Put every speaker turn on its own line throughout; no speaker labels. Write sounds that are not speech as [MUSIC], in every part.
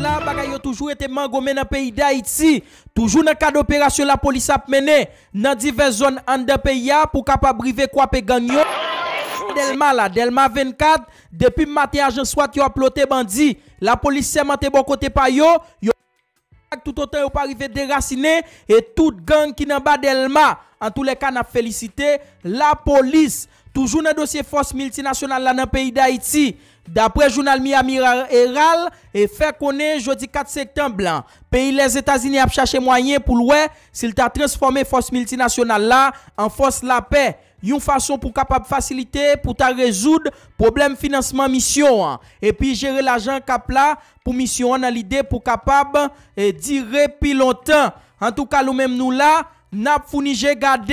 là, bagaille toujours été mangomé dans le pays d'Haïti. Toujours dans le cadre d'opération, la police a mené dans diverses zones en de pays ah, pour capable briver quoi gagnon. Delma là, Delma 24, depuis matin agent soit yo a ploté bandit. La police s'est monté bon côté pa yo, tout autant yo pas arrivé déraciner et toute gang qui n'en pas Delma. En tous les cas, n'a félicité la police. Toujours dans dossier force multinationale là nan pays d'Haïti. D'après journal Miami Herald, et fait est jeudi 4 septembre, Pays les états unis a cherché moyen pour louer sil ta transformé force multinationale là en force la paix. Une façon pour capable faciliter, pour ta résoudre problème financement mission an. Hein. puis puis gérer l'argent là la mission. en l'idée pour de et kapap e dire tout En tout nous nous nous nous là, fourni nap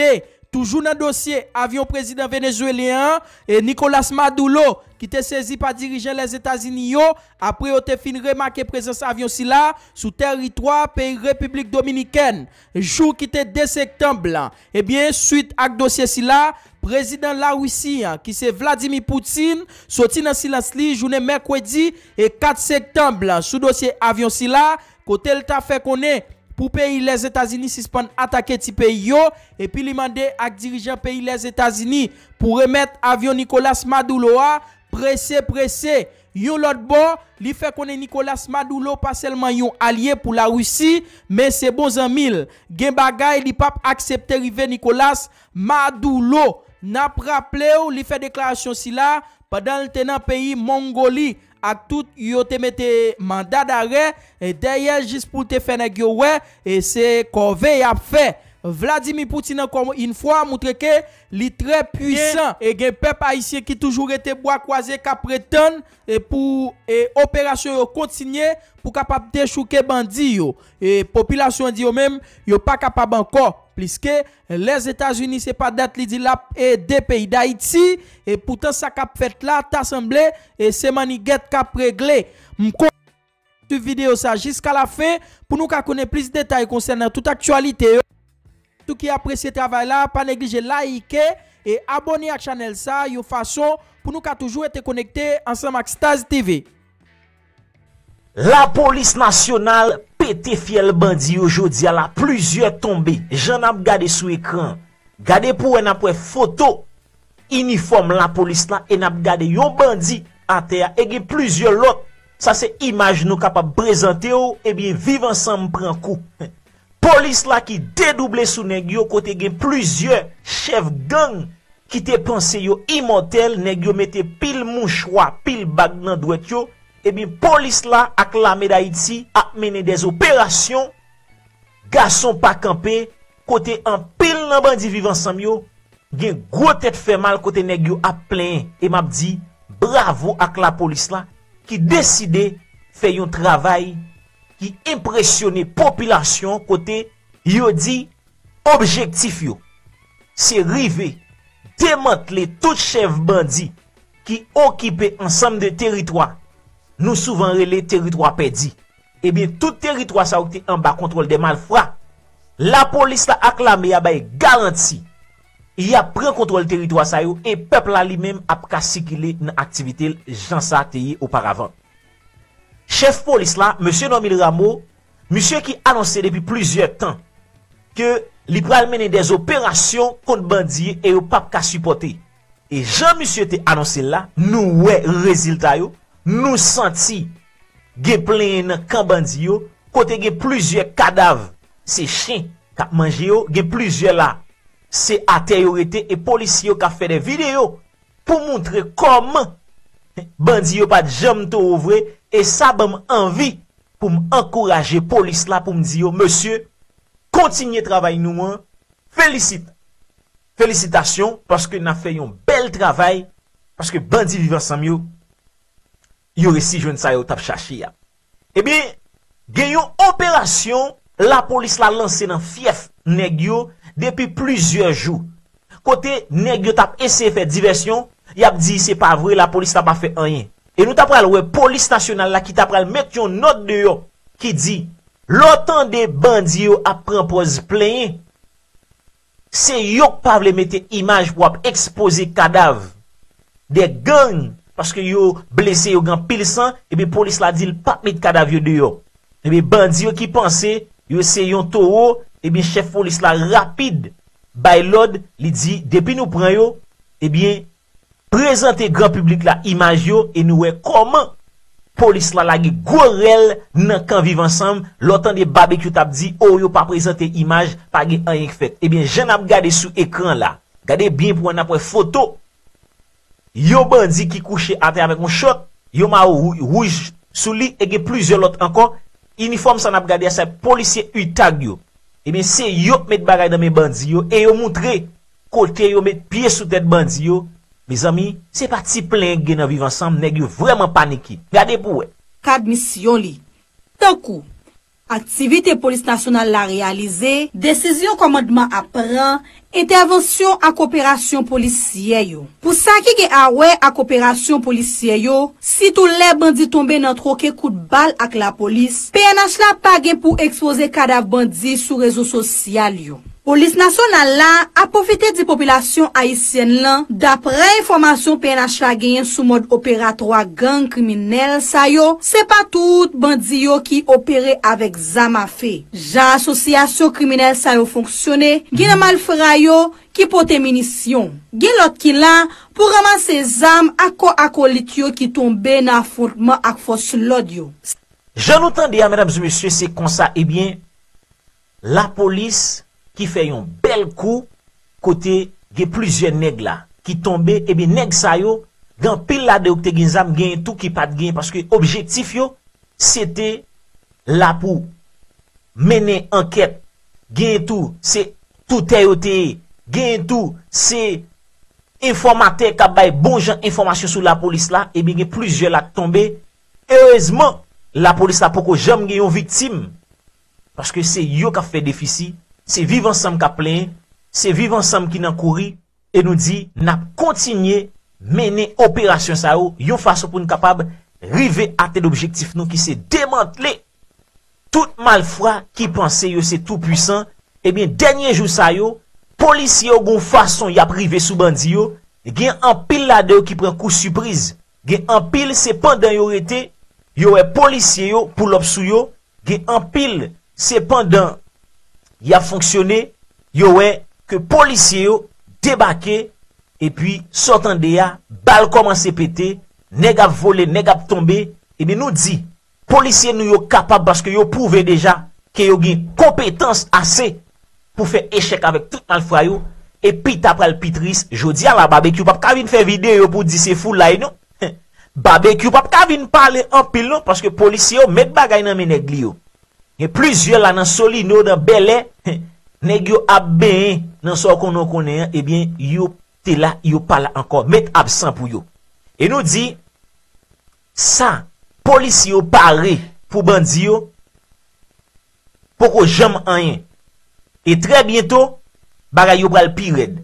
Toujours dans le dossier, avion président vénézuélien et Nicolas Maduro qui était saisi par dirigeant les États-Unis après te remarquer remarqué présence avion si là sous territoire pays République dominicaine. Jour qui était 2 septembre. Eh bien, suite à dossier si là, président la Russie hein, qui c'est Vladimir Poutine sorti dans silence li journée mercredi et 4 septembre sous dossier avion si là côté t'a fait connaître pou peyi les Etazini sispande atake ti peyi yo, epi li mande ak dirijan peyi les Etazini, pou remet avyon Nikolas Madoulo a, prese prese, yon lot bon, li fe konen Nikolas Madoulo, pa selman yon alye pou la Roussi, men se bon zan mil, gen bagay li pap aksepte rive Nikolas Madoulo, na praple ou li fe deklarasyon si la, pa dan ltenan peyi Mongoli, A tout yo te mete mandat da re E deye jis pou te fene gyo we E se kon vey ap fe Vladimir Poutin ankon in fwa moutreke li tre pwisan e gen pep aisyen ki toujou rete bo akwaze kap reten e pou operasyon yo kontinye pou kapap dechouke bandi yo. E popilasyon di yo menm yo pa kapap ankon. Pliske les Etats-Unis se pa dat li di lap e de peyi d'Haïti e poutan sa kap fet la tasemble e seman i get kap regle. Mkoum, mkoum, mkoum, mkoum, mkoum, mkoum, mkoum, mkoum, mkoum, mkoum, mkoum, mkoum, mkoum, mkoum, mkoum, mkoum, mkoum, mkoum, mkoum, m tou ki apresye travay la, pa neglije like e abonye ak chanel sa, yo fason pou nou ka toujou ete konekte ansanm ak Staz TV. La polis nasyonal pete fiel bandi yojodi
ala, plizye tombe, jan ap gade sou ekran, gade pou en apwe foto, iniform la polis la, en ap gade yo bandi anter, ege plizye lot, sa se imaj nou ka pa prezante yo, ebi vive ansanm pran kou. Polis la ki dedouble sou negyo kote gen plusieurs chev gang Ki te pense yo imotel negyo mette pil moun chwa, pil bag nan dwek yo E bin polis la ak la Medayit si ap mene des operasyon Gason pa kampe kote an pil nan bandi vivan san yo Gen grotet fe mal kote negyo ap plen E map di bravo ak la polis la ki deside fe yon travay ki impresyonne populasyon kote yodi objektif yo. Se rive, demant le tout chev bandi ki okipe ansam de teritwa, nou souvan rele teritwa pedi. Ebyen, tout teritwa sa ou te anba kontrol deman fra. La polis la akla me yaba e garanti. Ya pren kontrol teritwa sa yo, e pepla li men apka sikile nan aktivite jan sa teye oparavan. Chef polis la, monsye Nomi Lramo, monsye ki anonsen depi plizye tan, ke li pral menen des operasyon kont bandi yo e yo pap ka supoten. E jan monsye te anonsen la, nou we rezilta yo, nou santi ge plen kan bandi yo, kote ge plizye kadav, se chen ka manje yo, ge plizye la. Se ate yo ete e polis yo ka fe de video pou mountre koman Bandi yo pat jam to ouvre, e sa bam anvi pou m'enkoraje polis la pou m'di yo, monsye, kontinye travay nouman, felisit, felisitasyon, paske na fe yon bel travay, paske bandi vivan sa myo, yo resi jwen sa yo tap chashi ya. Ebi, eh gen yon operasyon, la polis la lansen an fief negyo, depi plizye jou. Kote negyo tap ese fè diversyon, y ap di se pa vre la polis la pa fe anyen. E nou ta pral we polis nasyonal la ki ta pral mek yon not de yo ki di, lotan de bandi yo ap pranpoz plenye, se yon pa vle mete imaj wap expose kadav, de gang, paske yo blese yo gan pil san, ebe polis la di l pa plenye kadav yo de yo. Ebe bandi yo ki panse, yo se yon to ou, ebe chef polis la rapide, bay lod li di, depi nou pran yo, ebe, Prezente gran publik la imaj yo E nou wey koman Polis la la ge gorel Nan kan vive ansam Lotan de babek yo tap di Ou oh, yo pa prezente imaj Ebyen eh jen ap gade sou ekran la Gade bin pou an apwe foto Yo bandi ki kouche Atey ame kon chot Yo ma ou sou li ege plizye lot Enkon uniform san ap gade Ase policye yi tag yo Ebyen eh se yo met bagay nan me bandi yo E yo moutre kolke yo met Piye sou tet bandi yo Biz ami, se pati ple gwen nan viv ansam, ne gwen vreman paniki. Gade pou we. Kad misyon li. Tonkou,
aktivite polis nasyonal la realize, desizyon komadman apren, intervensyon ak operasyon polisye yo. Pou sa ki gwen awe ak operasyon polisye yo, si tou le bandi tombe nan troke kout bal ak la polis, PNH la pagen pou expose kadav bandi sou rezo sosyal yo. Polis nasyon nan la apofite di populasyon ayisyen lan. Dapre informasyon PNHA genyen sou mod operatwa gang kriminel sayo, se pa tout bandiyo ki opere avèk zama fe. Jan asosyasyon kriminel sayo fonksyone, gen amal fra yo ki pote minisyon. Gen lot ki lan pou ramase zame akko akko lit yo ki tombe nan foutman
akfos lodyo. Je nou tende ya, mèdames et messieurs, se kon sa, ebyen, eh la polis... ki fè yon bel kou kote ge plizye neg la, ki tombe, ebi neg sa yo, gen pil la de okte gen zam gen tout ki pat gen, paske objektif yo, se te la pou menen anket, gen tout, se tout ayote, e gen tout, se informate, ka bay bon jan informasyon sou la polis la, ebi gen plizye la tombe, ewezman, la polis la poko jom gen yon viktim, paske se yo ka fè defisi, Se vivan sam ka plen, se vivan sam ki nan kouri, e nou di, nan kontinye mene operasyon sa yo, yo fason pou nou kapab rive ate l'objektif nou ki se demantle. Tout mal fwa ki panse yo se tout puisan, ebyen denye jou sa yo, polisye yo goun fason yap rive sou bandi yo, gen anpil la de yo ki pren kou suprise. Gen anpil se pandan yo rete, yo e polisye yo pou lop sou yo, gen anpil se pandan yo, Ya fonksyonè yo wè ke polisye yo debake E pi sotan de ya, bal koman se pete Neg ap vole, neg ap tombe E mi nou di, polisye nou yo kapap Baske yo pouve deja ke yo gen kompetans asè Po fè echèk avèk tout mal fwayo E pi tap pral pitris Jodi an la, babek yo non? [LAUGHS] pap kavin fè vide yo pou di se foulay nou Babek yo pap kavin pale an pil nou Paske polisye yo met bagay nan menèk li yo Nye plizye la nan soli [LAUGHS] nou dan belen, nek yo abbeye nan sol konon konen, ebyen eh yo te la, yo pala ankon, met absan pou yo. E nou di, sa, polisi yo pare pou bandi yo, poko jom anyen. E tre bieto, baga yo bral pi red.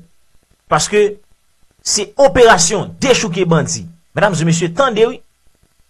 Paske, se operasyon de chouke bandi, madame ze mese tende ou,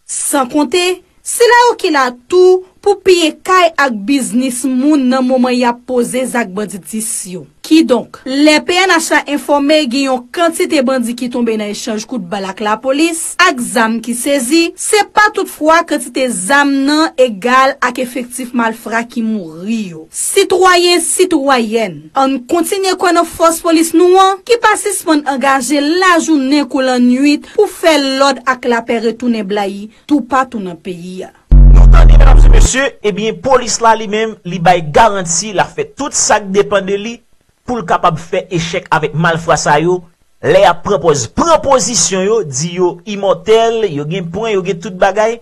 san konte, Sina yo ki na tou pou piye kaj ak biznis moun nan mou mwen yapozez ak baditisyon. I donk, le PNH a informe giyon kantite bandi ki tombe nan e chanj kout balak la polis, ak zam ki sezi, se pa toutfwa kantite zam nan egal ak efektif malfra ki mou riyo. Citroyen, citroyen, an kontine kono fos polis nou an, ki pasis pon angaje la jounen koulan nuit pou fe lod ak la peretounen blai tou patounen
peyi ya. Yon tani, monsi, monsi, monsi, ebyen polis la li menm li bay garanti la fe tout sak depan de li pou l kapab fè échèk avèk malfrasa yo, lè ya prepoz, prepozisyon yo, di yo imotèl, yo gen point, yo gen tout bagay,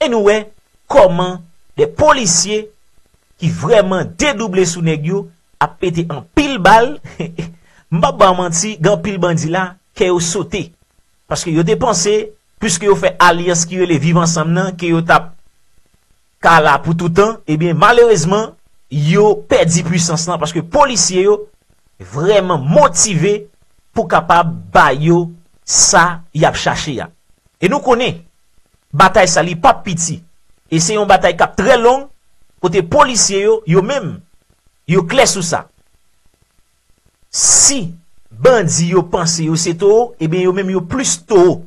en nou wè, koman, de polisye, ki vwèman dedoublè sou neg yo, ap etè an pil bal, mba ba manti, gen pil bandila, kè yo sote, paske yo depansè, pwiske yo fè alias ki yo le viv ansam nan, kè yo tap, kala pou toutan, ebyen eh malèrezman, yo perdi pwisans nan, paske polisye yo, Vremen motive pou kapab ba yo sa yap chache ya. E nou kone, batay sa li pap piti. E se yon batay kap tre long, kote polisye yo, yo men, yo kles sou sa. Si bandi yo pense yo se to, e eh ben yo men yo plus to.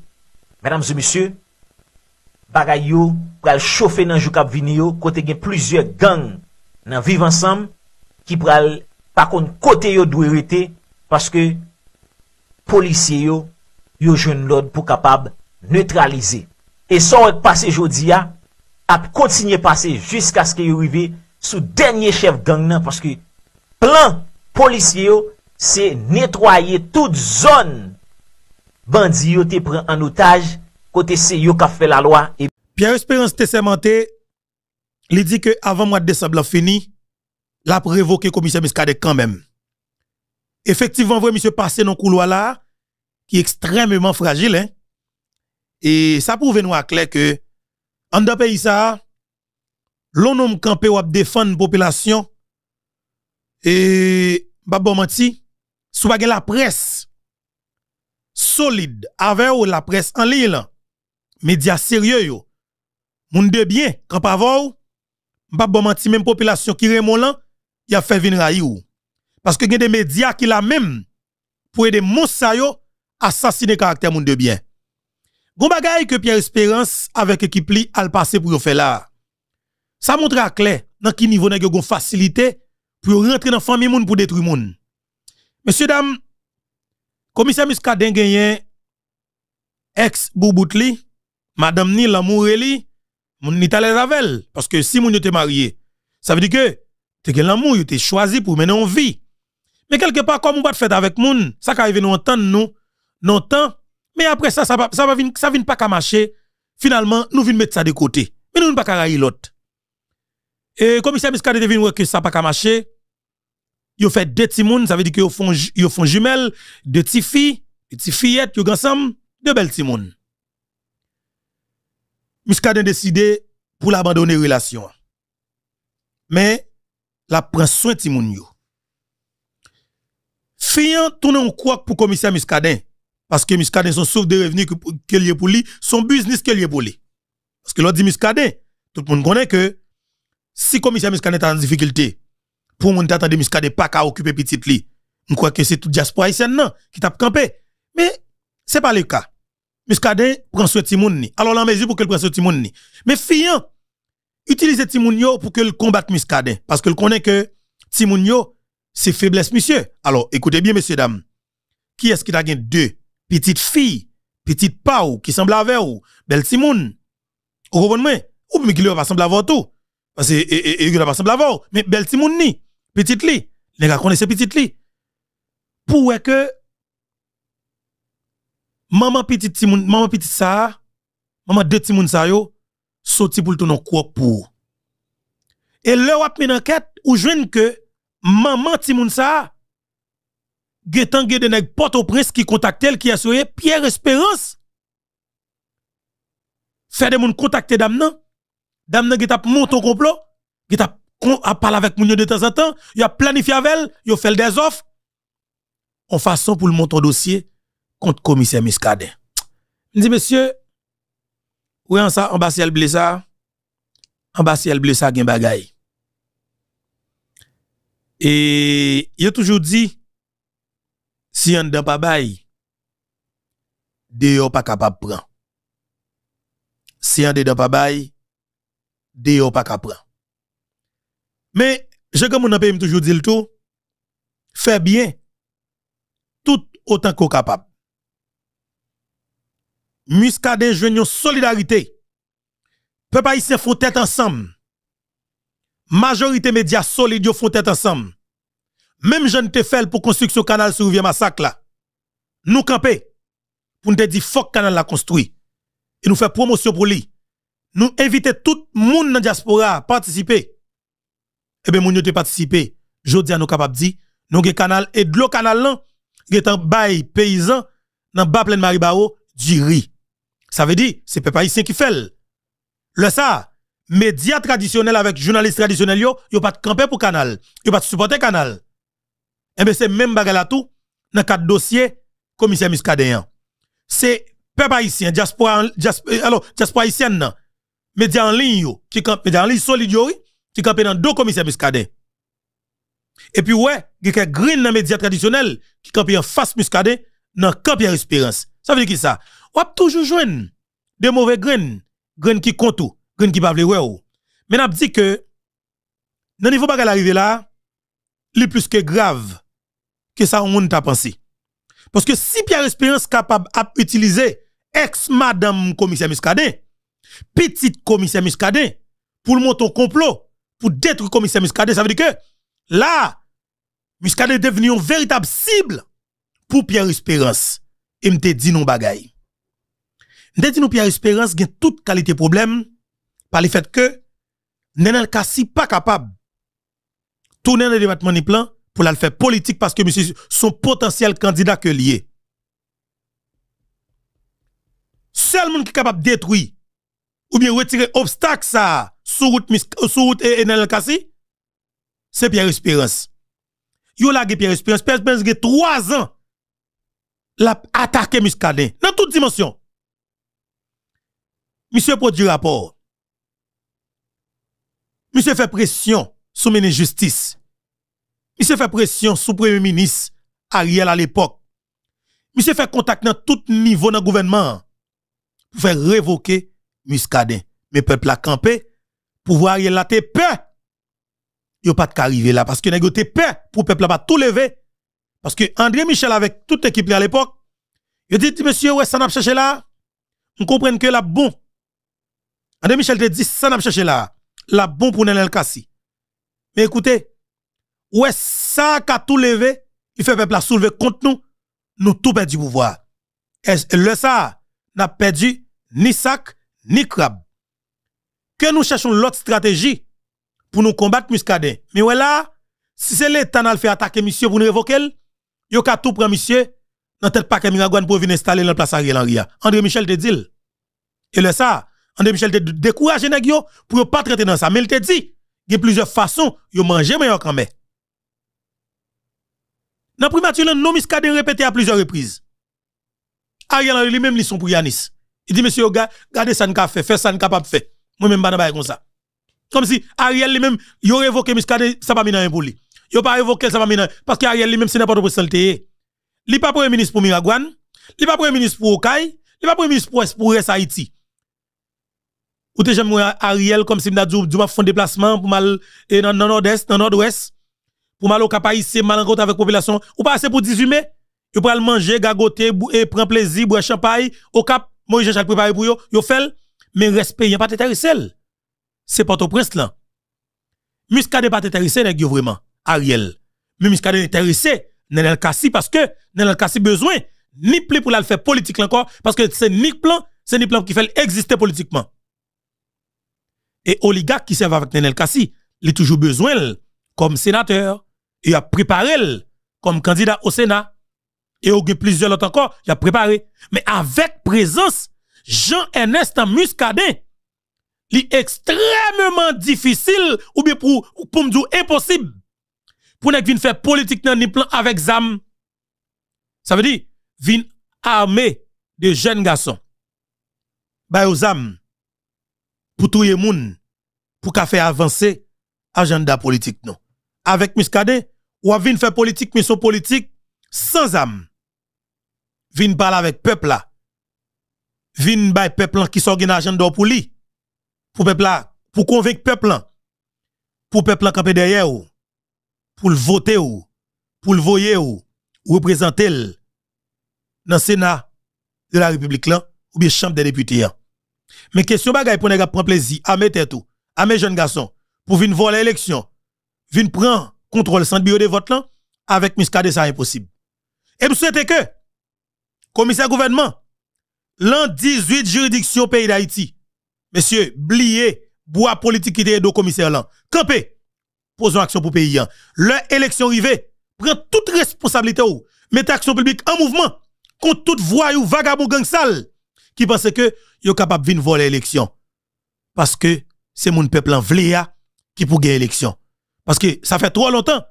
Madame zi misye, bagay yo pou al chofe nan jou kap vini yo, kote gen plizye gang nan viv ansam ki pou al kap. pa kon kote yo dwe rete paske polisye yo yo joun lode pou kapab neutralize e son wèk pase jodi ya ap kontinye pase jiska skè yo rive sou denye chef gang nan paske plan polisye yo se netwaye tout zon
bandi yo te pren an otaj kote se yo ka fe la loa Pierre Espion se te semente li di ke avan mwad de sab la fini l'a révoqué commissaire Miskade quand même. Effectivement, voyez monsieur passé dans le couloir là, qui est extrêmement fragile, hein? Et ça prouve nous à clair que, en deux pays ça, l'on homme campé ou défendre population, et, bah bon menti, soit la presse, solide, avec ou la presse en ligne, médias sérieux yo, ne de bien, quand pas bah bon menti même population qui remontent y a fait venir raïou. Parce que y a des médias qui la même pour aider Monsayo assassiner caractère monde de bien. Gon bagay que Pierre Espérance avec l'équipe li al passé pour faire là. Ça montre à clair dans quel niveau nèg gon facilité pour rentrer dans famille pour détruire moun. Messieurs dames, commissaire Muscadin ex Bouboutli, madame ni l'amour li, parce que si moun était marié, ça veut dire que c'est que l'amour, yo été choisi pour mener en vie. Mais quelque part, comme on va faire avec gens, ça va arrive nous entendre nous, non mais après ça, ça va, ça va ça vient pas qu'à marcher. Finalement, nous venons mettre ça de côté. Mais nous ne pas qu'à l'autre. Et commissaire Miskade devine que ça pas qu'à marcher. Yo fait deux petits moun, ça veut dire que yo font, yo font jumelles, deux petits filles, deux petits fillettes, yo ensemble, deux belles petits moun. Miskade décidé pour l'abandonner relation. Mais, la prend soin de moun yo. Fian, tourne en quoi pour commissaire Muscadin. Parce que Muscadin son souffle de revenus qu'il y a pour lui, son business qu'il y a pour lui. Parce que l'autre dit Muscadin, tout le monde connaît que si commissaire Muscadin est en difficulté, pour monde de Muscadin pas qu'à occuper petit li. On crois que c'est tout diaspora non qui tape campé. Mais c'est pas le cas. Muscadin prend soin de moun ni. Alors la mesure pour qu'elle prend soin de moun Mais Fiant Utilisez Timounio pour que le combatte Muscadin. Parce que le connaît que Timounio, c'est faiblesse, monsieur. Alors, écoutez bien, messieurs, dames. Qui est-ce qui a gagné deux petites filles, petites pau, qui semblent avoir, ou belle Timoun? Vous comprenez? Ou bien lui ne pas semblé avoir tout. Parce qu'il ne pas semblé avoir. Mais belle Timoun ni, petite li. Les gars connaissent petite li. Pour que maman petite Timoun, maman petite ça, maman deux Timoun ça yo, sorti pour e le ton quoi pour. Et le on une enquête ou je que maman Timoun sa getan de nèg au prince qui contactait qui assuré Pierre Espérance. Fait des moun kontakte dame nan. Dame nan geta monte complot, qui a parle avec moun de temps en temps, il a planifié avec elle, il a fait des offres en façon pour le monter dossier contre commissaire miskade. Je dis monsieur, oui, en ça, en basse, elle blessa, en basse, elle blessa, bagaille. Et, il a toujours dit, si on n'a pas bail, n'est pas capable de prendre. Si on n'a pas bail, n'est pas capable de prendre. Mais, je, comme on pas toujours dit le tout, fais bien, tout autant est capable. Muscadet Jeunion, solidarité. Peuple ici font tête ensemble. Majorité médias solides font tête ensemble. Même jeune te fait pour construire ce canal sur rivière massacre là. Nous camper pour nous dire fuck canal la construit et nous faire promotion pour lui. Nous inviter tout le monde dans la diaspora à participer. Eh bien, nous yo te participer. Jodi nous capable dire, nous avons canal et de l'eau canal là, qui est un bail paysan, dans bas plein Maribao, du riz. Ça veut dire, c'est peuple haïtien qui fait. Le ça, médias traditionnels avec journalistes traditionnels, yo, yo pas de camper pour canal. Yo pas de supporter canal. Et eh bien, c'est même bagarre là tout, dans quatre dossiers, commissaire Muscadéen. C'est peuple haïtien, diaspora, eh, diaspora, alors, diaspora non. Média en ligne, yo, qui campe, en ligne qui campe dans deux commissaires Muscadéen. Et puis, ouais, il y a des green dans médias traditionnels qui campe en face Muscadéen, dans camp Espérance. Ça veut dire qui ça? On toujours jouen de mauvais graines, graines qui comptent, graines qui pas ou. Mais n'a dit que nan niveau bagal arrivé là, c'est plus que grave que ça on t'a pensé. Parce que si Pierre Espérance capable d'utiliser ex madame commissaire Muscadet, petite commissaire Muscadet pour monter au complot pour détruire commissaire Muscadet, ça veut dire que là Muscadet est devenu une véritable cible pour Pierre Espérance. Et me dit non bagaille. Dès que nous Pierre Espérance gagne toute qualité problème par le fait que Nenel Kassi pas capable de tourner dans le département ni plan pour la faire politique parce que monsieur son potentiel candidat que lié. Seul monde qui est capable de détruire ou bien retirer obstacle ça sur route euh, sur route et Nenel Kassi c'est Pierre Espérance. Yo la Pierre Espérance, Pierre Espérance a 3 ans l'a attaqué Muscadet dans toute dimension monsieur produit rapport. Monsieur fait pression sous ministre justice. Monsieur fait pression sous premier ministre Ariel à l'époque. Monsieur fait contact dans tout niveau dans le gouvernement pour faire révoquer Muscadin. Mais peuple a campé, pour voir Ariel a Il peur. a pas de arriver là parce que pas te peur pour peuple pas tout lever parce que André Michel avec toute équipe à l'époque, il dit monsieur ouais ça n'a pas cherché là. On comprend que la bon André Michel te dit, ça n'a cherché là. La bon pour Nenel Kassi. Mais écoutez, ouais, ça a tout levé, il fait peuple à soulever contre nous, nous tout perdu pouvoir. Et le ça n'a perdu ni sac, ni crabe. Que nous cherchons l'autre stratégie pour nous combattre Muscadet. Mais voilà, si c'est l'État qui fait attaquer monsieur pour nous révoquer, il a tout prendre monsieur dans tête paquet Miragouane pour venir installer la place Ariel Henry. André Michel te dit. Et le ça, André Michel te découragé nèg yo pour pas traiter dans ça. Mais il te dit, il y a plusieurs façons yo manger meilleur quand même. Dans primature, non répété à plusieurs reprises. Ariel lui-même li son pour Yanis. Il dit monsieur regardez ça a fait, fait ça ne capable faire. Moi même pas comme ça. Comme si Ariel lui-même yo révoqué miscade ça pas minan pour lui. Yo pas révoqué ça pas mine. parce que lui-même c'est n'importe Il Li pas premier ministre pour Miragouane, n'est pas premier ministre pour Okaï, n'est pas premier ministre pour pour ou te j'aime Ariel comme si m'a dit du m'a fond déplacement pour mal et dans nord-est dans nord-ouest pour mal au cap haïtien mal en compte avec population ou pas assez pour 18 mai yo aller manger gagoter et prendre plaisir boire champagne au cap manger chaque préparé pour yo yo fait mais respect n'y a pas c'est pas au prince là muscade pas t'intéresser nèg vraiment Ariel mais muscade intéressé Nenel Kassi parce que Nenel Kassi besoin ni plus pour la faire politique encore parce que c'est ni plan c'est ni plan qui fait exister politiquement et oligarques qui servent avec Nenel Kassi, il a toujours besoin comme sénateur et a préparé comme candidat au Sénat. Et au plusieurs autres encore, il a préparé. Mais avec présence, Jean-Ernest Muscadet, il extrêmement difficile, ou bien pour, pour me dire impossible, pour ne faire politique dans plan avec ZAM. Ça veut dire, vin armé de jeunes garçons. Bah, aux ZAM pour tout le monde, pour faire avancer agenda politique. Non. Avec Muskade, ou à faire politique, mission politique, sans âme. Vin parler avec peuple là. Vin bay peuple qui s'organise dans agenda pour lui. Pour peuple là, pour convaincre peuple là. Pour peuple là camper derrière ou. Pour le voter ou. Pour le voyer ou. Représenter dans le Sénat de la République là ou bien Chambre des députés. Hein. Mais question bagaille pour nèg prendre plaisir à ah, mettre tout, à ah, mes jeunes garçons pour venir voler l'élection, venir prendre contrôle sans bureau de vote là avec Miskade ça impossible. Et vous souhaitez que commissaire gouvernement l'an 18 juridiction pays d'Haïti. Monsieur, blier bois politique qui est commissaire là. Campé. une action pour pays. Hein. Leur élection arrivée, prend toute responsabilité ou mettez action publique en mouvement contre toute voie ou vagabond gang sale qui pensent que yo capable venir voler l'élection. Parce que c'est mon peuple en vléa qui pour gagner l'élection. Parce que ça fait trop longtemps.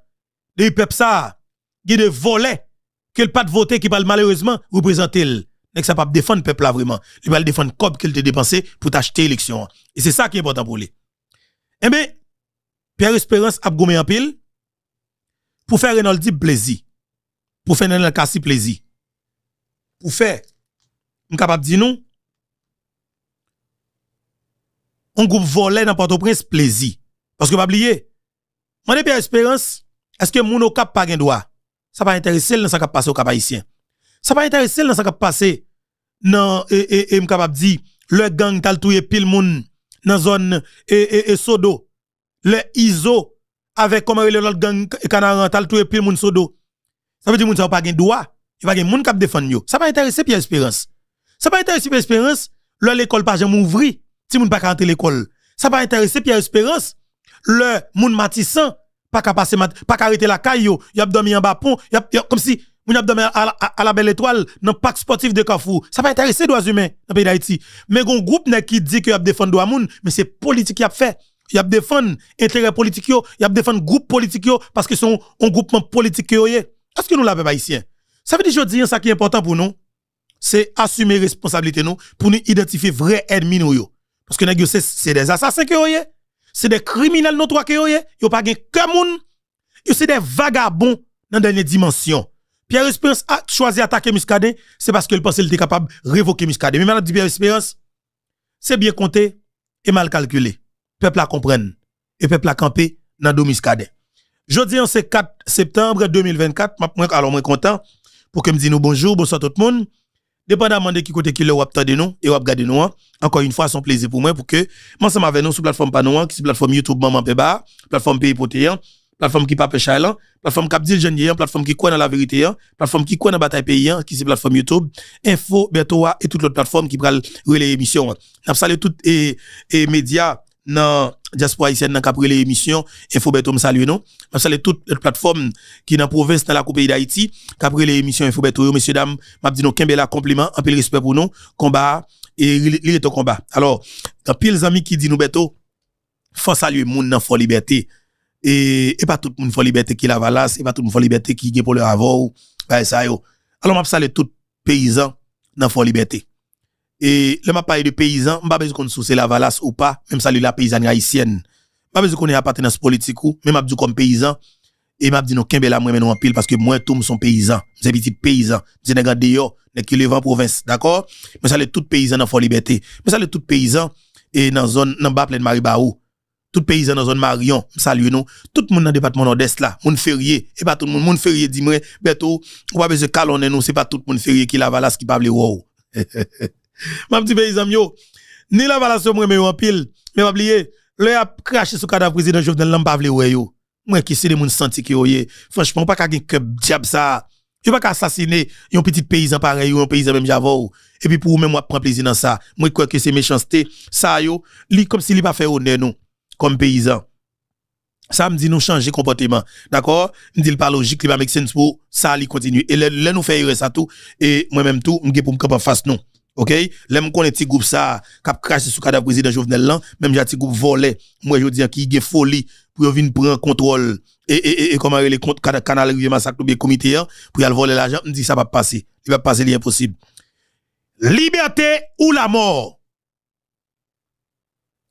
le peuple ça, qui de voler, que le pas de voter qui va malheureusement représenter le. nest que ça pas défendre le peuple là vraiment. Il va le défendre cob qu'il te dépensé pour t'acheter l'élection. Et c'est ça qui est important pour lui. Eh bien, Pierre Espérance a gommé en pile pour faire Renaldi plaisir. Pour faire Renaldi plaisir. Pour faire suis capable de dire non. Un groupe volé dans Port-au-Prince, plaisir. Parce que, pas oublier, mon depuis espérance, est-ce que mon cap pas un droit? Ça pas intéressé dans ce qui passé au cap haïtien. Ça va intéresser dans ce qui passé dans, et, et, et, capable de dire, le gang t'a touye pile moun dans zone, et, et, sodo. Le ISO, avec comme le gang canaran t'a touye pile moun sodo. Ça veut dire moun ça pas un droit. Il va gen moun cap défendre yo. Ça pas intéressé Pierre Espérance. Ça pas intéresser Pierre Espérance, là l'école pas jamais ouvri, si moun pas rentrer l'école. Ça pas intéresser Pierre Espérance, le moun matissant, pas qu'à passer pas qu'à arrêter la caille, y dormi en bas pont, y'a, comme si moun y'a dormi à, la belle étoile dans le parc sportif de Cafou. Ça pas intéresser droits humains dans le pays d'Haïti. Mais un groupe qui dit que y a défendre droits moun, mais c'est politique qui a fait. Y a défendre intérêt politique yo, y a défendre groupe politique yo parce que sont un groupement politique yo Est-ce que nous l'avons ici Ça veut dire je dis ça qui est important pour nous c'est assumer responsabilité nous pour nous identifier vrais ennemis nous parce que nèg c'est des assassins que c'est des criminels non trois que yo pas gain que moun c'est des vagabonds dans dernière dimension Pierre Espérance a choisi attaquer Muscadet c'est parce qu'il pensait qu'il était capable de révoquer Muscadet mais maintenant Pierre Espérance c'est bien compté et mal calculé peuple a comprendre et peuple a campé dans dos Muscadet jeudi c'est 4 septembre 2024 moi alors moi content pour que me dise nous bonjour bonsoir tout le monde dépendamment de qui côté qui le ou de nous et ou de nous encore une fois son plaisir pour moi pour que ça avec nous sur plateforme panoan qui plateforme YouTube maman peba plateforme pays la plateforme qui pas pêche la plateforme qui dit jeune plateforme qui croit dans la vérité plateforme qui croit dans bataille paysan qui c'est plateforme YouTube info Betoa et toutes l'autre plateformes qui prennent les émissions. n'a toutes et, et médias dans diaspora haïtienne dans après l'émission Info me salue non Je salue toutes la plateformes qui dans province dans la coupe d'Haïti qu'après l'émission Info Beto messieurs dames m'a dit non la compliment un peu de respect pour nous combat et il est au combat alors en pile amis qui dit nous Beto faut saluer monde dans la liberté et, et pas tout le monde la liberté qui la valasse et pas tout le monde la liberté qui est pour le avoir bah ça yo alors m'a salue tout paysan dans la liberté et le m'a parlé de paysans, m'a pas besoin qu'on c'est la valasse ou pas, même salut la paysanne haïtienne. M'a besoin qu'on ait appartenance politique ou, même m'a dit comme paysan, et m'a dit non, qu'un la moi maintenant en pile parce que moi, tout sont paysans. C'est petit paysan. C'est n'est gardé yo, n'est qu'il la province. D'accord? Mais salut les tout paysan dans Fort Liberté. Mais salut les tout paysan, et dans zone, dans bas Marie Maribaou. Tout paysan dans zone Marion, salut nous. Tout le monde dans le département nord-est là, monde férié, et pas tout le monde, mon férié, dis-moi, bientôt, ou pas besoin calonner nous, c'est pas tout le monde férié qui la valasse qui parle wow. [LAUGHS] [LAUGHS] M'a petit paysan ben, yo, ni la valation se mais en pile, mais pas oublier, le a craché sous cadavre président Jovenel de pas vle yo. Moi ki c'est les moun senti ki oye, franchement pas ka gen kep diable ça. Yo pas ka assassiner un petit paysan pareil ou un paysan même javo. Et puis pour même moi prend plaisir dans ça. Moi crois que c'est méchanceté ça yo, li comme si li pas fait honneur nous comme paysan. Ça me dit nous changer comportement. D'accord Me dit pas logique, li pas make sense pour ça, li continue. Et là nous fait ça tout et moi même tout, me pour me en face nous. OK L'aime connaît petit groupe ça cap sur sous cadavre président Jovenel là, même j'ai petit groupe volé. Moi je dis qui gen folie pour venir prendre contrôle e, e, e, et et et comment les comptes canal rivière massacre ou bien comité pour aller voler l'argent, me dit ça va passer. Il va passer possible. Liberté ou la mort.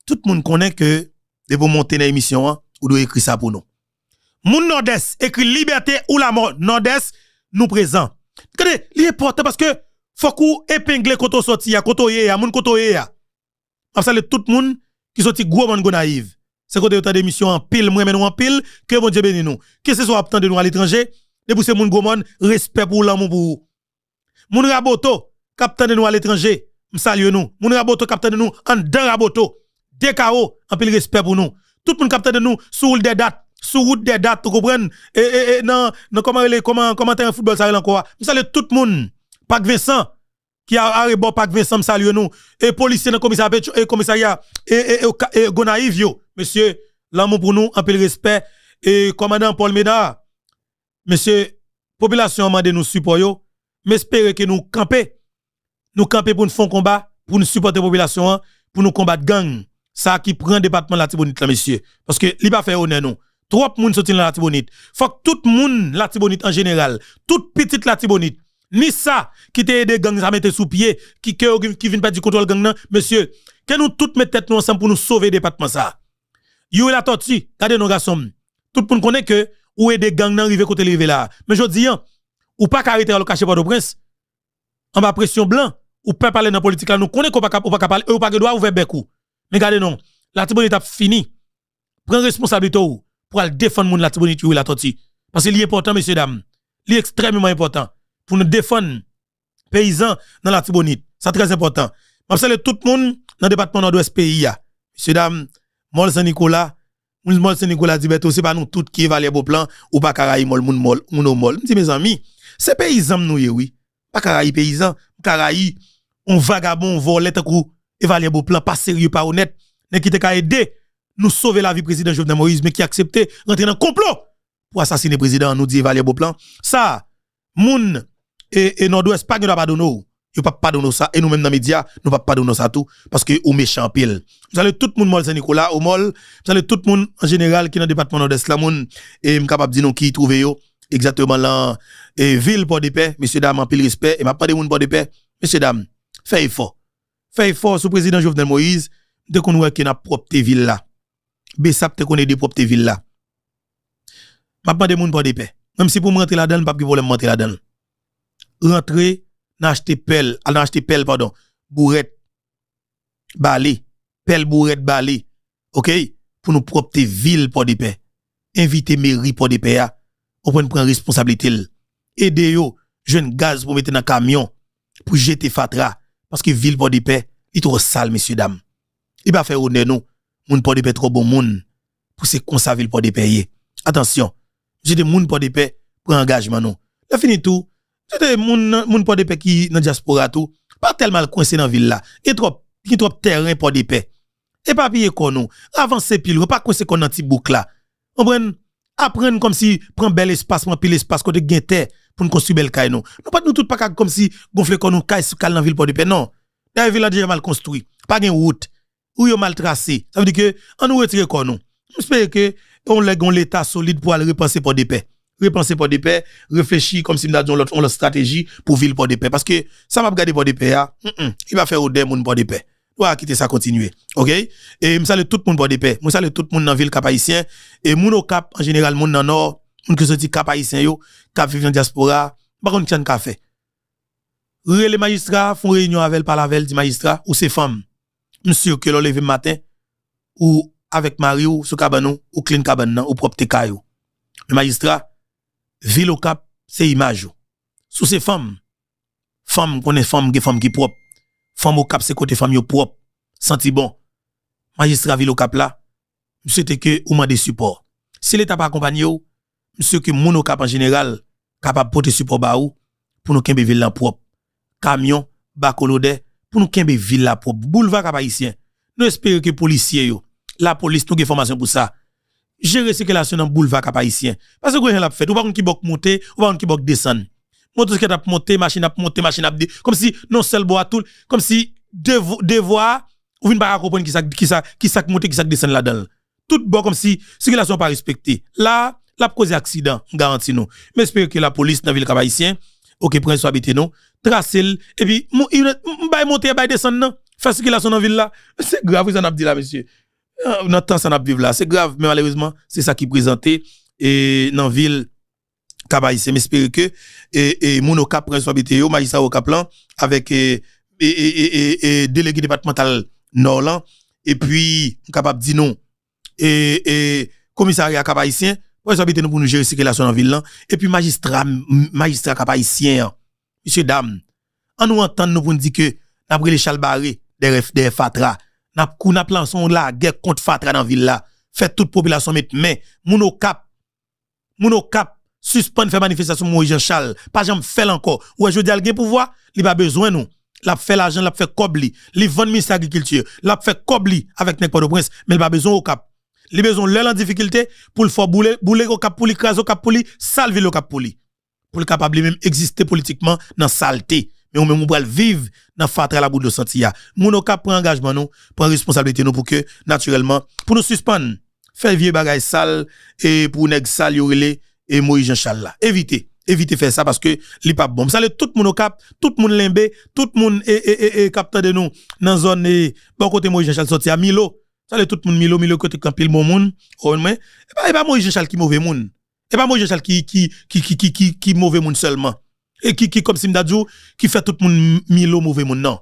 Tout le monde connaît que de vous monter dans l'émission, ou doit écrire ça pour nous. Moun Nordes, écrit liberté ou la mort. Nordes, nous présent. Regardez, l'important parce que faut qu'on épingle koto sorti ya koto ye ya moun koto ye ya on tout moun qui sorti gros moun go naïve c'est côté autant d'émission en pile moi nous en pile que bon Dieu bénisse nous que ce soit de nous à l'étranger de pousser moun gros respect pour l'amour pour Mon raboto capitaine nous à l'étranger m'salue nous Mon raboto capitaine nous en dans raboto DKO en pile respect pour nous tout le monde capitaine nous sur des dates sur route des dates vous comprenez et et, et non non comment comment comment un football ça encore m'salue tout le monde Pac Vincent, qui a arrêté Pac Vincent, salue nous. Et policier dans le commissariat, et, et, Gonaïve, monsieur, l'amour pour nous, un peu de respect. Et commandant Paul Médard, monsieur, population m'a de nous supporter, mais espérez que nous camper, nous camper pour nous faire un combat, pour nous supporter la population, hein, pour nous combattre gang. Ça qui prend le département de la Tibonite, monsieur. Parce que, il pas faire honneur, non. Trop moun sont dans la Tibonite. Faut que tout monde, la Tibonite en général, toute petite la Tibonite, ni ça qui t'a aidé gang à mettre sous pied, qui, qui, vient pas du contrôle gang, nan. monsieur, que nous toutes mettre tête nous ensemble pour nous sauver département ça. you la tortue, regardez nos garçons. Tout le monde connaît que, ou est des gangs nan rive côté rive là. Mais je dis, hein, ou pas arrêter à le par le prince. En bas pression blanc, ou pas parler dans politique là, nous connaît qu'on pas parler, ou pas droit ouvert bekou. Mais regardez non, la tibonité a fini. Prenez responsabilité pour aller défendre la tribunité ou la tortue. Parce qu'il est important, messieurs, dames. Il extrêmement important pour nous défendre paysans dans la Tibonite. C'est très important. Je salue tout le monde dans le département nord-ouest pays. Monsieur, dame, Mol Saint-Nicolas, Mol Saint-Nicolas dit, ben, c'est pas nous tous qui valent beau plan ou pas Caraïbes, Mol, Moun, Mol, Mol. Je mes amis, c'est paysans nous, eh oui. Pas Caraïbes paysans, Caraïbes, on vagabond, volet, coup, évaluer beau plan, pas sérieux, pas honnête, mais qui t'a aidé nous sauver la vie président Jovenel Moïse, mais qui accepté rentrer dans complot pour assassiner président, nous dit évaluer beau plan. Ça, moun, et, et Nord-Ouest, pas nous pas donner. Nous pas pardonner ça. Et nous, même dans les médias, nous pas pardonner ça tout. Parce que ou méchant pile. Vous allez tout le monde, Saint-Nicolas, au mol. Vous allez tout le monde, en général, qui est dans le département Nord-Est, la monde, et capable de dire qui trouve exactement là. Et ville pour de paix, monsieur dame en pile respect. Et ma pas de monde pour des paix. Messieurs, dames, fais effort. Fais effort sous président Jovenel Moïse. Dès qu'on voit qu'il a propre ville là. besap dès qu'on est des propres villes là. Ma pas de monde pour des paix. Même si pour rentrer là-dedans, pas de problème rentrer là-dedans rentrer n'acheter pelle, dans ah, pelle pardon, bourrette balé, pelle bourrette balé. OK Pour nous propter ville pour des paix. Inviter mairie pour des paix. On peut prendre responsabilité. Aider yo, jeune gaz pour mettre dans camion pour jeter fatra parce que ville pour des paix, il trop sale messieurs dames. Il va faire honneur nous. Moun pour des paix trop bon monde pour se conserver pour des payer. Attention, j'ai des monde pour des paix pour engagement non. la fini tout c'était moun, moun pas de paix qui, dans diaspora tout, pas tellement coincé dans ville là. Il trop, il trop terrain pour de paix. Et pas payer qu'on nous. Avancer pile, pas coincé qu'on petit boucle là. On prend, apprendre comme si, prend bel espace, prend pile espace, côté gain terre, pour nous construire bel caille nous. Nous pas nous tout pas comme si, gonfler qu'on nous caille sous cal dans ville pour de paix. Non. La ville là déjà mal construit. Pas de route. Ou mal tracé. Ça veut dire que, on nous retire qu'on nous. J'espère que, on gon l'État solide pour aller repenser pour des paix repenser pour des paix, réfléchir comme si nous avions l'autre, on la stratégie pour Ville pour des paix. Parce que ça m'a garder pour des paix, hein. il va faire au démon pour des paix. On va quitter ça, continuer. OK? Et je salue tout le monde pour des paix. Je salue tout le monde dans la ville cap Et moun au cap, en général, moun dans nord, moun qui se cap haïtien yo, cap vivant diaspora, par contre, tient café. Les magistrats font réunion avec par la velle du magistrat ou ses femmes. Monsieur que l'on lève matin ou avec Mario sous cabanon ou clean cabanon ou propre caillou. Le magistrat ville au cap, c'est image. Sous ces femmes, femmes qu'on est femmes, qui femmes qui propre. Femmes au cap, c'est côté femmes propres, Senti bon. Magistrat ville cap là, c'était que ou des supports. Si l'État pas accompagné, monsieur que mon cap en général, capable porter support ou, pour nous kembe ville propre. Camion, bacolodé, pour nous kembe ville propre. Boulevard cap haïtien. Nous espérons que policiers la police nous des formation pour ça gérer circulation dans boulevard cap parce que rien l'a fait ou pas qui bok monter ou pas qui bok descendre qui a monter machine a monter machine a comme si non seul bois tout comme si devoir ou une pas comprendre qui ça qui ça qui ça monter qui ça descendre là-dedans tout bon comme si circulation pas respectée là l'a causé accident garantie nous mais j'espère que la police dans ville cap haïtien OK prend soit habité non tracer et puis va monter va descendre non faire circulation dans ville là [LAUGHS] c'est grave vous ça n'a dit là monsieur dans le temps, ça n'a pas là. C'est grave, mais malheureusement, c'est ça qui est présenté. Et dans la ville, Kabaï, c'est m'espérer que, et, et, mon cap, au magistrat au Kaplan avec, et, et, et, délégué départemental Norland, et puis, capable de dire non. Et, et, commissariat Kabaïtien, François nous pour nous gérer la relations dans la ville, hein. Et puis, magistrat, magistrat Kabaïtien, hein. monsieur, dame, on nous entendant, nous pour nous dire que, après les chalbarés, des, des fatras, n'a n'a plan son la guerre contre fatra dans ville là fait toute population mettre mais moun au cap moun au cap suspendre faire manifestation Moïse Jean Charles pas jamais faire encore ou je dis pour pouvoir il pas besoin nous l'a fait l'argent l'a fait cobli li vend ministre agriculture l'a fait cobli avec n'importe de prince mais il pas besoin au cap il besoin l'en en difficulté pour le faire bouler bouler au cap pour li au cap pour salver au cap pour pour le capable même exister politiquement dans saleté mais on même on va vivre dans fatra la boule de sentia. Monocap prend engagement nous, prend responsabilité nous pour que naturellement pour nous suspendre faire vieux bagage sale et pour nèg sale yorelé et Moïse Jean là Évitez évitez faire ça parce que li pas bon. Salut tout moun cap, tout moun limbé, tout moun et et et capteur de nous dans zone et bon côté Moïse Jean charles sorti à Milo. Salut tout moun Milo Milo côté campil bon moins Et eh pas ben, eh ben, Moïse Jean charles qui mauvais moun. Et eh pas ben, Moïse Jean Charles qui qui qui qui qui qui mauvais moun seulement et qui, qui comme Simdadjou, qui fait tout le monde Milo mauvais monde. Non.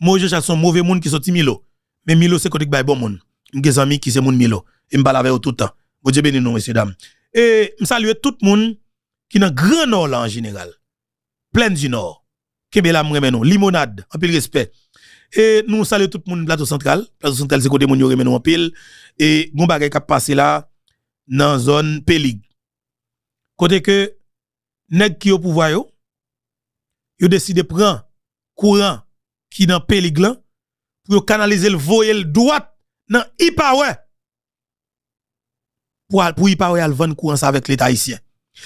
Moi, je j'ai un mauvais monde qui sorti Milo. Mais Milo, c'est côté bon monde. Mes amis qui c'est monde Milo. Et me avec tout le temps. Bon Dieu béni nous, messieurs, dames. Et me salue tout le monde qui est dans Grand Nord là en général. Plein du Nord. Québec là, nous Limonade, en pile respect. Et nous saluons tout le monde plateau central. Plateau central, c'est côté moun yon en pile. Et bon bagay qui passé là, dans zone pelig Côté que, nèg qui au pouvoir yo décidé prendre courant qui dans Péliglan pour canaliser le voile droit dans Ipawe. Pour pour Ipawe al vendre courant avec l'État ici.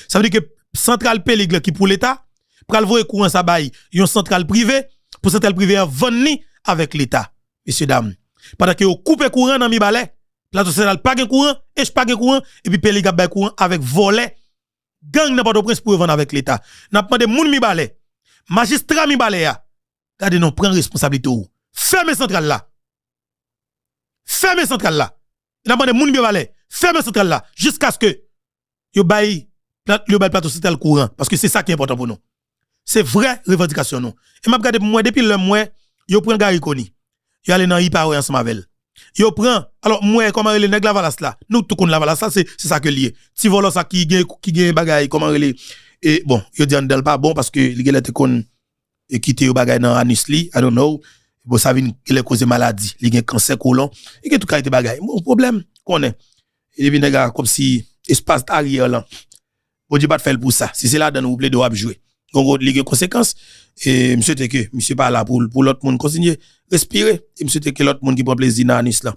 Ça veut dire que centrale Péliglan qui pour l'État pour le voyer courant ça bail une centrale privée pour centrale privée vendre ni avec l'État. Messieurs dames, pendant que vous coupez courant dans mi balai, plateau central pas de courant, et pas de courant et puis Péliglan bail courant avec volet gang dans pas au prince pour vendre avec l'État. N'a pas de moun mi balai magistrat mi balaya. Gardez nous prend responsabilité ou. Fermez centrale là. Fermez centrale là. N'a pas de moun bien balay. Fermez centrale là jusqu'à ce que yo bail yo plateau central courant parce que c'est ça qui est important pour nous. C'est vrai revendication nous. Et m'a regardé moi depuis le mois yo prend Gariconi. Yo allez dans Iparo ensemble avec elle. Yo prend alors moi comment relé nèg la valasse là. Nous tout qu'on la valasse ça c'est ça que lié. Ti volos ça qui gagne qui gagne bagaille comment relé et bon, je dis Andel pas bon parce que il était qu'on quitté au bagage dans anus li, I don't know. E bon, ça vient qu'il a causé maladie, il a cancer colon, il a tout cas qualité bagage. Mon problème qu'on est. Il est gars comme si espace arrière là. Bon, Dieu pas faire pour ça. Si c'est là dans vous plaît de jouer. Donc, il y a des Et monsieur que monsieur pas là pour, pour l'autre monde continuer respirer. Et monsieur que l'autre monde qui prend plaisir dans anus là.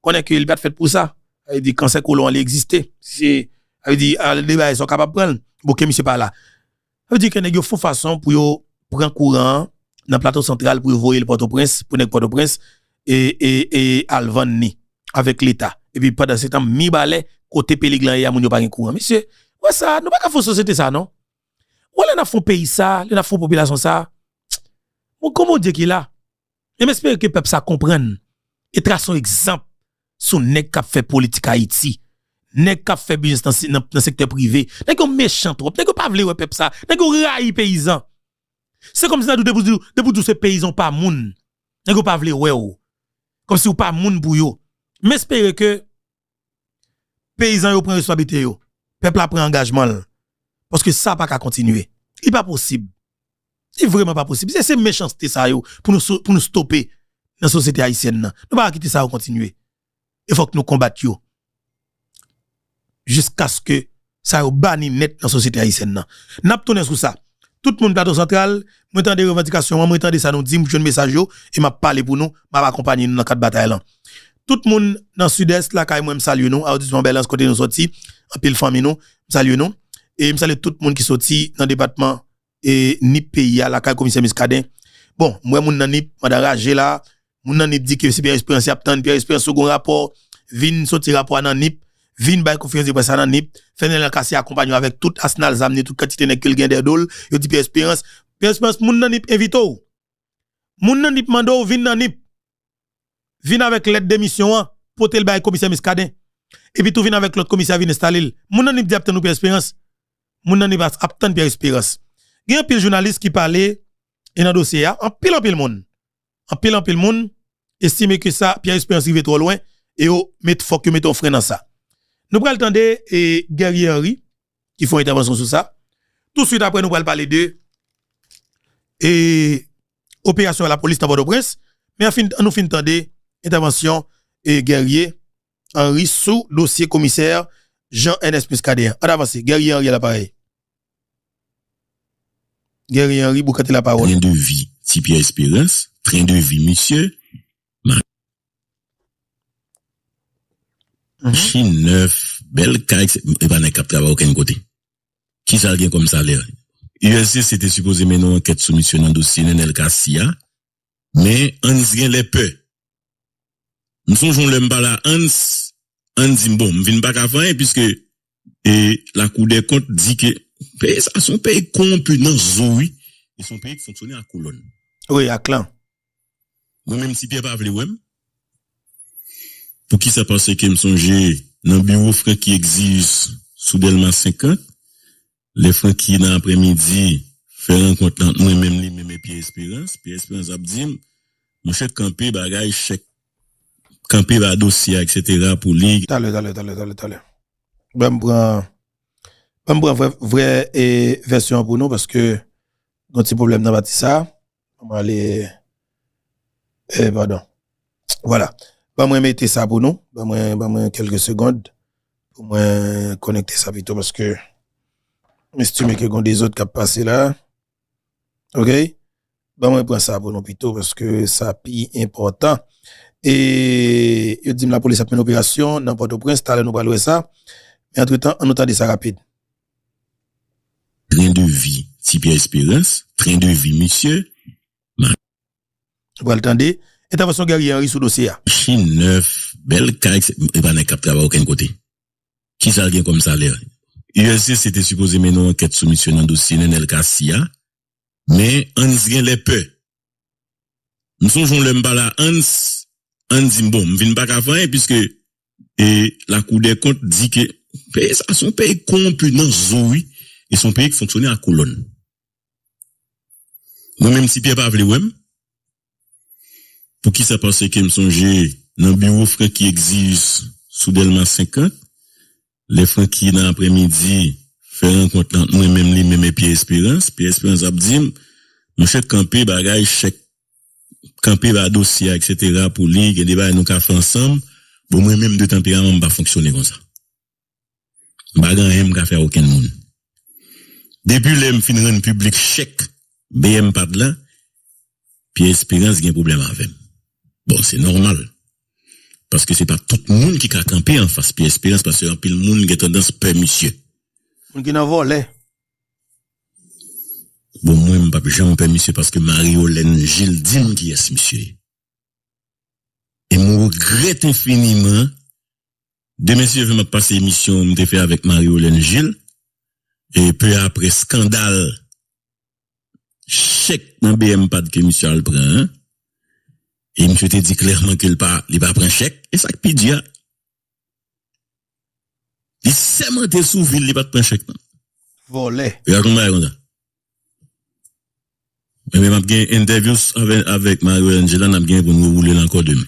Qu'on est qu'il pas fait pour ça. Il dit cancer colon, il existait. C'est il dit dire, ah, les débats, ils sont capables de prendre. Bon, monsieur pas là. Il dit, qu'il que a une façon pour prendre courant dans le plateau central pour voir le Port-au-Prince, pour le Port-au-Prince et, et, et avec l'État. Et puis pendant ce temps, mi balai, côté Péliglan, il y a mon courant. Monsieur, ouais, ça, nous pas qu'à faire société ça, non? Ou là, on a fait pays ça, on a fait population ça. Bon, comment dire qu'il a? j'espère que le peuple ça et trace son exemple sur ce qui fait politique Haïti n'est qu'à fait business dans le secteur privé, pas méchant trop, nèg pas vle peuple ça, nèg raï paysan. C'est comme si nous debout debout tous ces paysans pas moun. n'est pas vle ouais Comme si ou pas moun pour yo. Mais espérer que paysans yo prennent responsabilité yo. Peuple a pris engagement parce que ça pas qu'à continuer. Il pas possible. C'est vraiment pas possible. C'est ces méchanceté ça yo pour nous pour nous stopper dans la société haïtienne. Nous pas quitter ça pour continuer. Il faut que nous combattions jusqu'à ce que ça ait banni net dans la société haïtienne. N'a pas sur ça. Tout le monde plateau central, moi des revendications, moi des ça nous dit, je message et m'a parlé pour nous, m'a accompagné nous dans quatre batailles là. Tout le monde dans le sud-est là, quand même salue nous, à balance côté nous sorti, en pile famille nous, salue nous et me salue tout le monde qui sorti dans le département et ni pays à la caille commissaire Miscadin. Bon, moi mon nani madaragé là, mon nani dit que c'est bien expérience y a tant bien expérience second rapport, vin sorti rapport dans NIP vin bay conférence de presse NIP Fenel kasi accompagné avec tout arsenal Zamni Tout quantité nek gain des dol, yo dit Pierre Espérance, Pierre Espérance moun nan nip invite ou. Moun nan nip mando vin nan nip. Vin avec l'aide démission hein, pour tel bay commissaire Miskadin. Et puis tout vin avec l'autre commissaire vin installer. Moun nan nip dit nous Pierre Espérance. Moun nan nip attend Pierre Espérance. Gen pile journaliste qui parlait et dans dossier hein, en pile en pile moun. En pile en pile moun estime que ça Pierre Espérance rive trop loin et yo met faut que mettons frein dans ça. Nous prenons le temps de guerrier Henry, qui font intervention sur ça. Tout de suite après, nous allons parler de et opération à la police de port au Mais enfin, nous finissons de intervention et guerrier Henri sous dossier commissaire Jean-N.S. Piscadien. En avance, guerrier Henri à l'appareil. Guerrier Henri, vous la parole. Train de vie, Tipia
Espérance, train de vie, monsieur, Mhm. neuf, bel n'y et pas cap travail aucun côté. Qui ça vient comme salaire? USG c'était supposé mener une enquête soumission dans le dossier Nenel SIA. mais Hans vient les peu. Nous songeons le mbala Hans, Hans dit bon, vient pas qu'à faire puisque, et la Cour des comptes dit que, ça son pays compétent, zoui, et son pays qui fonctionne à Colonne. Oui, à Clan. Moi-même, si Pierre Pavlé, ouais, pour qui ça passe que me songeait dans le bureau frère qui existe soudainement 50, les frères qui dans l'après-midi font rencontre entre moi même les même Pierre Espérance, Pierre Espérance a dit mon chef camper bagage chèque camper la dossier etc.
pour lui. Allez allez allez allez t'allez. Ben prend ben prend vraie vrai, et version pour nous parce que un petit problème dans bâti ça, on va aller eh, pardon. Voilà. Bah, moi, mettre ça pour nous. Bah, moi, quelques secondes pour moi connecter ça vite parce que m'estime que y des autres qui a passé là. OK? Bah, moi, prends ça pour nous plutôt parce que ça pille important. Et, je dis la police a fait une opération, n'importe où, prince, t'as nous parler ça. Mais entre-temps, on entend ça rapide.
Train de vie, bien Espérance, train de vie, monsieur. Vous l'entendez? Et façon guerrier Henry sous dossier. Chine 9, belle n'y et pas cap travail aucun côté. Qui ça vient comme salaire? USC c'était supposé mener une enquête le dossier Nenel Cassia, mais Hans vient les peu. Nous songeons le mbala Hans, Hans dit bon, m'vin pas qu'à faire, puisque, et la Cour des comptes dit que, ça son pays compétent, zoui, et son pays qui fonctionnait à colonne. Moi-même, si Pierre pas ouais, pou ki sa pase kem sonje, nan biwou frek ki egziz soubelman 50, le fon ki nan apremidi feran kontant nou e mem li me me pi espirans, pi espirans abdim, nou chet kampe bagay chek, kampe ba dosya, et cetera, pou li gen debay nou ka fe ansam, pou mwen mem de tempiraman mba fonksyon e kon sa. Bagay an em ka fe a oken moun. Depi lem fin ren publik chek, beye m pa dla, pi espirans gen problem an vem. Bon, se normal. Paske se pa tout moun ki ka kampi an fas pi espirans paske an pi l moun ge tendans pe misye.
Foun ki nan vo, le.
Bon, mwen pa pi jan pe misye paske Mario Lenjil din ki yas misye. E mwen wogret infiniman de mensye veman pase misyon mwen te fe avèk Mario Lenjil e pe apre skandal chek mwen bè mpad ke misye Albran E mse te di klerman ke l pa li ba pren chek. E sak pi di ya. Di seman de sou vil li bat pren chek nan. Volè. E a konga e konga. Mwen mwen ap gen interviews avèk Mario Angelan ap gen pou nou woulè lanko dèm.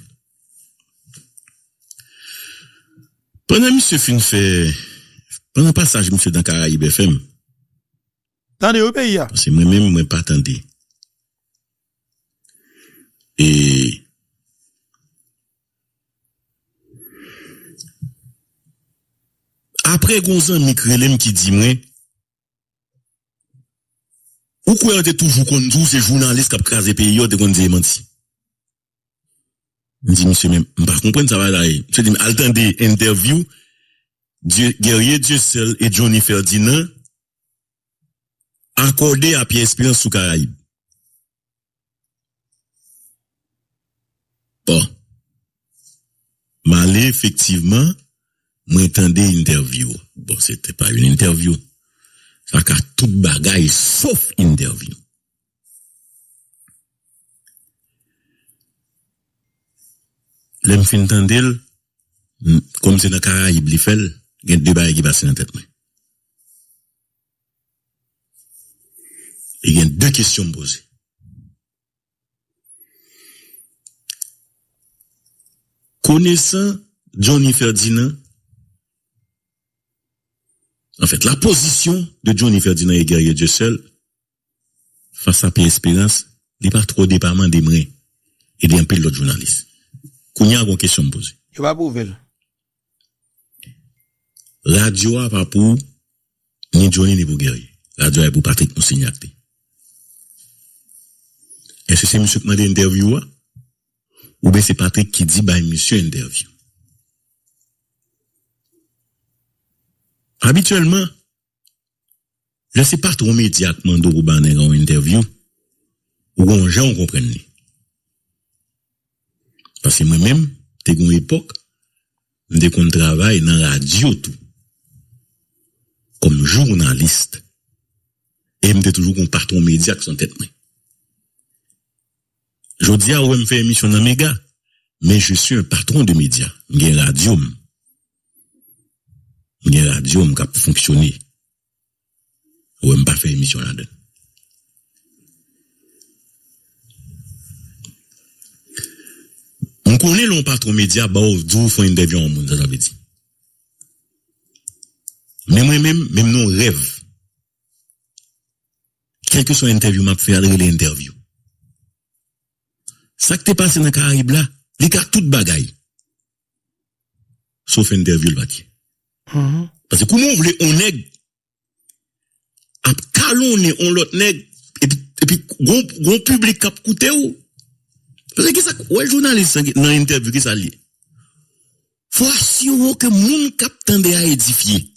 Prenè mse fin fè, prenè pasaj mse dans kara IBFM.
Tande ou pe ya?
Mwen mwen patande yè. Et après Gonzan Mikrelem qui dit moi, ou quoi était toujours comme tous ces journalistes qui ont crasé pays, de qu'on dit menti. Eh. Je dis, monsieur, même, je ne comprends pas ça va aller Je dis, attendez, interview, Dieu, guerrier Dieu seul et Johnny Ferdinand, accordé à Pierre Espérance sous Caraïbe. Bon, Malé, effectivement, je interview. Bon, c'était pas une interview. Ça a tout bagage, sauf interview. L'aime fin tendel, comme c'est dans Caraïbe, il fait, il y a deux bagages qui passent dans la tête. Il y a deux questions posées. connaissant Johnny Ferdinand, en fait, la position de Johnny Ferdinand et Guerrier seul face à Pierre Espérance n'est pas trop dépendant des mains et d'un pile l'autre journaliste. y a une question à poser.
Je vais prouver.
Radio a pas pour ni Johnny ni pour Guerrier. Radio est pour Patrick Moussignac. Est-ce que c'est monsieur qui m'a interviewé? Hein? Ou be se Patrick ki di ba emisyon interview. Habituellement, la se partrou mediatman do pou baner an interview, ou gon jè an komprenne ne. Pase mè mèm, te goun epok, mè de kon travay nan radio tou, kon jounanlist, mè de toujou kon partrou mediatman son tèt mè. Je dis à où fait émission dans mes gars, mais je suis un patron de médias. J'ai radio. un radio qui a fonctionné. ne je pas fait émission là-dedans. On connaît l'on patron média, bah, on fait une interview au monde, ça veut dire. Mais moi-même, même nos rêve. quel que soit l'interview, m'a fait aller interviews ça qui t'est passé dans le Caraïbe là, il y a toute bagaille. Sauf interview le papier. Mm-hmm. Parce que comment on voulait, on nègre, à calonner, on l'autre nègre, et puis, et puis, public cap coûté ou? Parce que ça, ouais, journaliste, dans l'interview, qui ça lié?
Faut assurer que moun cap tendait à édifier.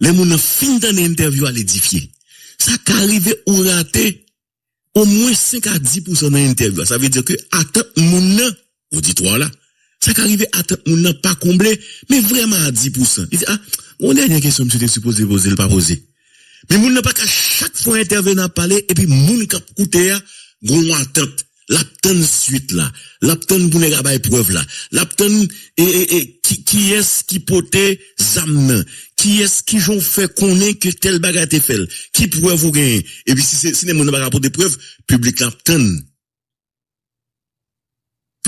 Les moun fin
dans l'interview à l'édifier. Ça qu'arrivait, ou raté, au moins 5 à 10% dans l'interview. Ça veut dire que attends, mon auditoire là, ça qu'arrive attend mon pas comblé, mais vraiment à 10%. Il dit ah, on dernière question monsieur supposé poser, pas poser. Mais mon n'a pas qu'à chaque fois intervenant parler et puis mon cap coûter hein, gros attente. L'abtonne suite là, l'abtonne pour les bah, preuve là, l'abtend et, et, et, qui, est-ce qui peut-être zam, Ki eski joun fè konen ke tel bagay te fèl? Ki prouèv ou genye? Ebi si ne mounen bagay pou deprèv, publik la ptèn.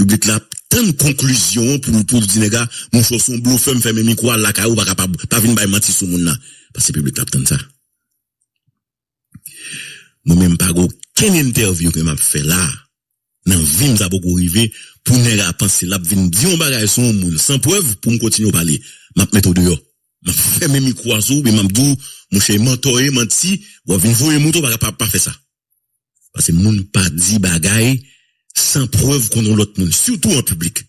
Publik la ptèn konklusyon pou di nega moun choson blou fèm fèm e mi kwa lakay ou bagay pa vin bay mati sou moun la. Pase publik la ptèn sa. Moun men mpago ken interviw ke m ap fè la, men vim zabouk ou rive pou nega apansè lap vin diyon bagay sou moun san prèv pou m kontinou pale. Map meto diyo. Mwen fè mè mi kwa zo, mwen mè mdou, mwen chè mwen toye, mwen ti, mwen vin voye mouto, mwen pa fè sa. Pase moun pa di bagay, san prouev konon lot moun, syoutou an publik.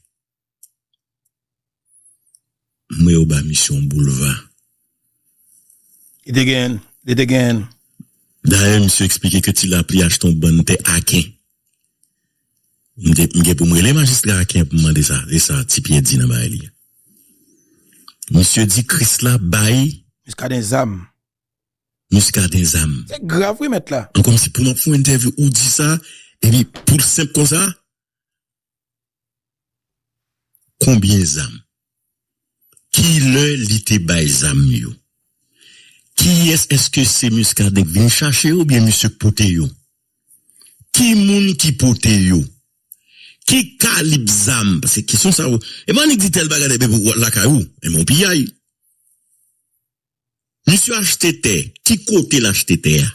Mwen yo ba misyon boulevan. E degen, e degen. Daè, mwen se ekspike ke ti la priyaj ton ban, mwen te aken. Mwen te, mwen gen pou mwen, lè man jist ga aken pou mwen de sa, de sa, ti piye di nan ba eliyan. Monsye di kris la baye? Mouska den zam. Mouska den zam.
Se gravwe met la.
An kon si pou nan pou interview ou di sa, ebi pou le semp kon sa? Konbien zam? Ki le li te baye zam yo? Ki es eske se mouska den vini chache yo ou bien mousse pote yo? Ki moun ki pote yo? Ki kalib zam, se kison sa ou, e man ek zitel bagade be pou lakay ou, e moun pi yay. Nisyo achete te, ki kote lachete te a?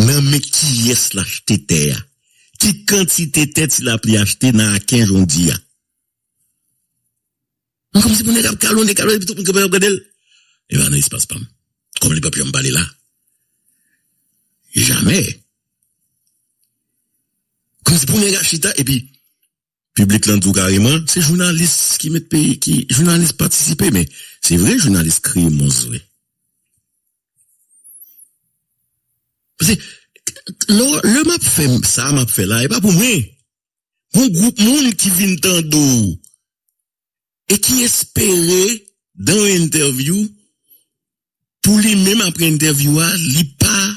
Nan me ki yes lachete te a? Ki kantite te ti la pri achete nan a ken jondi a? An kom si pou nengap kalon de kalon, e pi tou pou nengap kalon de kalon, e vane yispas pam, kom nengap pi yon bale la. Jamen. Kon si pou nengap acheta, e pi, public tout carrément, c'est journaliste qui met pays, qui, journaliste participer, mais c'est vrai, journaliste crie mon Parce que, le, map fait, ça map fait là, et pas pour moi. Mon groupe monde qui vient dos, et qui espérait dans l'interview, pour lui-même après interview, ah, lui pas,